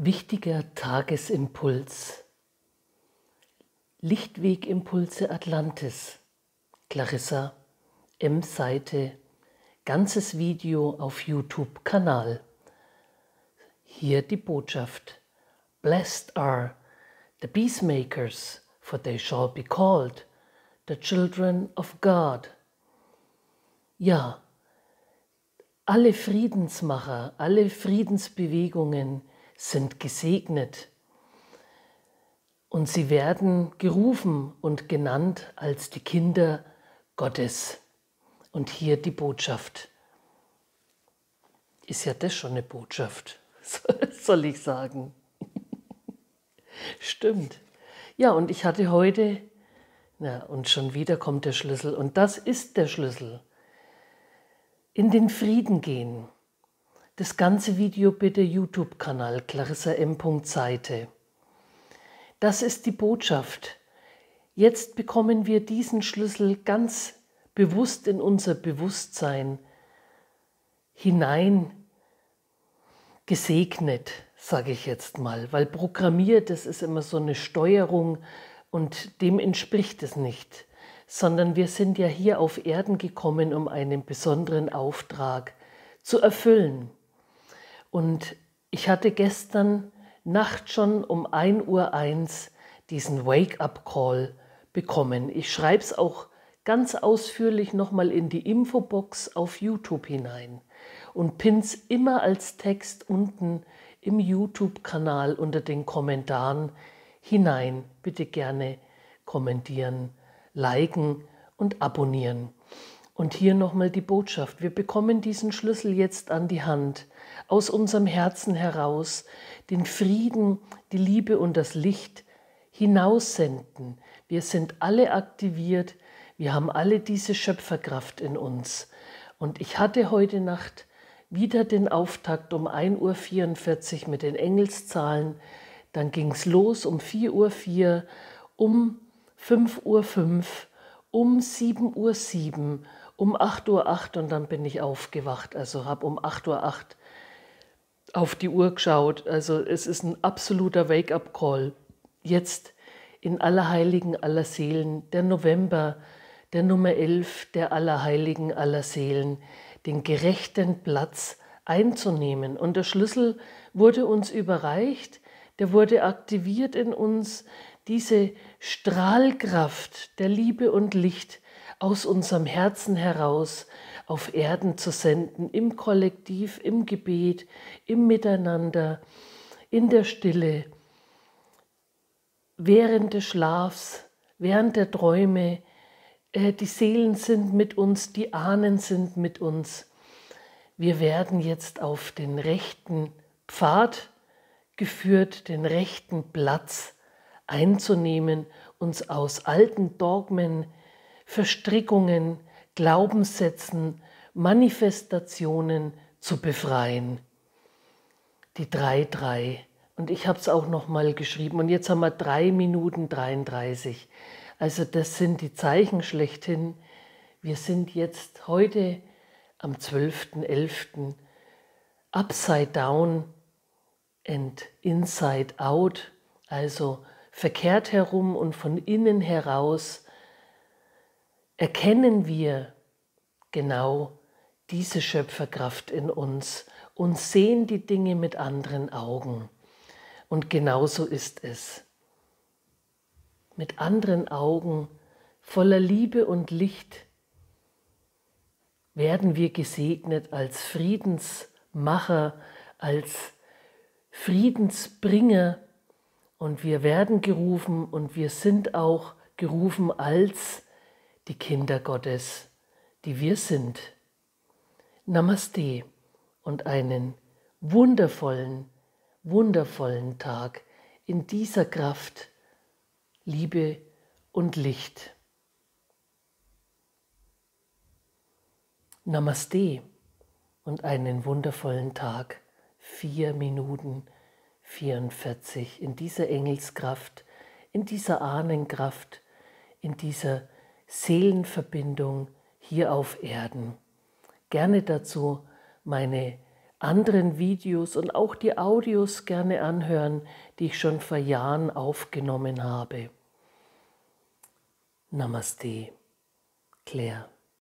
Wichtiger Tagesimpuls. Lichtwegimpulse Atlantis. Clarissa M. Seite. Ganzes Video auf YouTube-Kanal. Hier die Botschaft. Blessed are the peacemakers, for they shall be called the children of God. Ja, alle Friedensmacher, alle Friedensbewegungen, sind gesegnet. Und sie werden gerufen und genannt als die Kinder Gottes. Und hier die Botschaft. Ist ja das schon eine Botschaft, soll ich sagen. Stimmt. Ja, und ich hatte heute, na, und schon wieder kommt der Schlüssel, und das ist der Schlüssel. In den Frieden gehen. Das ganze Video bitte YouTube-Kanal Clarissa M. Seite. Das ist die Botschaft. Jetzt bekommen wir diesen Schlüssel ganz bewusst in unser Bewusstsein hinein gesegnet, sage ich jetzt mal, weil programmiert, das ist immer so eine Steuerung und dem entspricht es nicht, sondern wir sind ja hier auf Erden gekommen, um einen besonderen Auftrag zu erfüllen. Und ich hatte gestern Nacht schon um 1.01 Uhr diesen Wake-up-Call bekommen. Ich schreibe es auch ganz ausführlich nochmal in die Infobox auf YouTube hinein und pin's immer als Text unten im YouTube-Kanal unter den Kommentaren hinein. Bitte gerne kommentieren, liken und abonnieren. Und hier nochmal die Botschaft. Wir bekommen diesen Schlüssel jetzt an die Hand, aus unserem Herzen heraus, den Frieden, die Liebe und das Licht hinaussenden. Wir sind alle aktiviert, wir haben alle diese Schöpferkraft in uns. Und ich hatte heute Nacht wieder den Auftakt um 1.44 Uhr mit den Engelszahlen. Dann ging es los um 4.04 Uhr, um 5.05 Uhr, um 7.07 Uhr um 8.08 Uhr und dann bin ich aufgewacht. Also habe um 8.08 Uhr auf die Uhr geschaut. Also es ist ein absoluter Wake-up-Call. Jetzt in Allerheiligen aller Seelen, der November, der Nummer 11 der Allerheiligen aller Seelen, den gerechten Platz einzunehmen. Und der Schlüssel wurde uns überreicht, der wurde aktiviert in uns, diese Strahlkraft der Liebe und Licht, aus unserem Herzen heraus auf Erden zu senden, im Kollektiv, im Gebet, im Miteinander, in der Stille, während des Schlafs, während der Träume. Äh, die Seelen sind mit uns, die Ahnen sind mit uns. Wir werden jetzt auf den rechten Pfad geführt, den rechten Platz einzunehmen, uns aus alten Dogmen Verstrickungen, Glaubenssätzen, Manifestationen zu befreien. Die 3-3. Und ich habe es auch nochmal geschrieben. Und jetzt haben wir 3 Minuten 33. Also das sind die Zeichen schlechthin. Wir sind jetzt heute am 12.11. Upside Down and Inside Out. Also verkehrt herum und von innen heraus erkennen wir genau diese Schöpferkraft in uns und sehen die Dinge mit anderen Augen. Und genauso ist es. Mit anderen Augen, voller Liebe und Licht, werden wir gesegnet als Friedensmacher, als Friedensbringer und wir werden gerufen und wir sind auch gerufen als die Kinder Gottes, die wir sind. Namaste und einen wundervollen, wundervollen Tag in dieser Kraft, Liebe und Licht. Namaste und einen wundervollen Tag. Vier Minuten 44 in dieser Engelskraft, in dieser Ahnenkraft, in dieser Seelenverbindung hier auf Erden. Gerne dazu meine anderen Videos und auch die Audios gerne anhören, die ich schon vor Jahren aufgenommen habe. Namaste, Claire.